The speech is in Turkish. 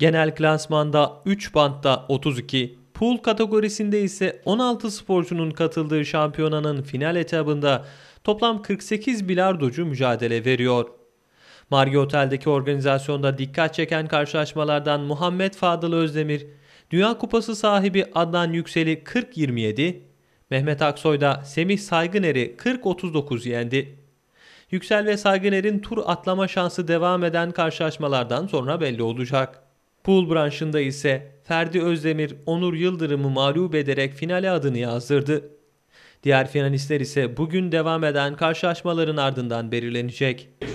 Genel klasmanda 3 bantta 32, pool kategorisinde ise 16 sporcunun katıldığı şampiyonanın final etabında toplam 48 bilardocu mücadele veriyor. Margi Otel'deki organizasyonda dikkat çeken karşılaşmalardan Muhammed Fadıl Özdemir, Dünya Kupası sahibi Adnan Yüksel'i 40-27, Mehmet Aksoy da Semih Saygıner'i 40-39 yendi. Yüksel ve Saygıner'in tur atlama şansı devam eden karşılaşmalardan sonra belli olacak. Pool branşında ise Ferdi Özdemir Onur Yıldırım'ı mağlup ederek finale adını yazdırdı. Diğer finalistler ise bugün devam eden karşılaşmaların ardından belirlenecek.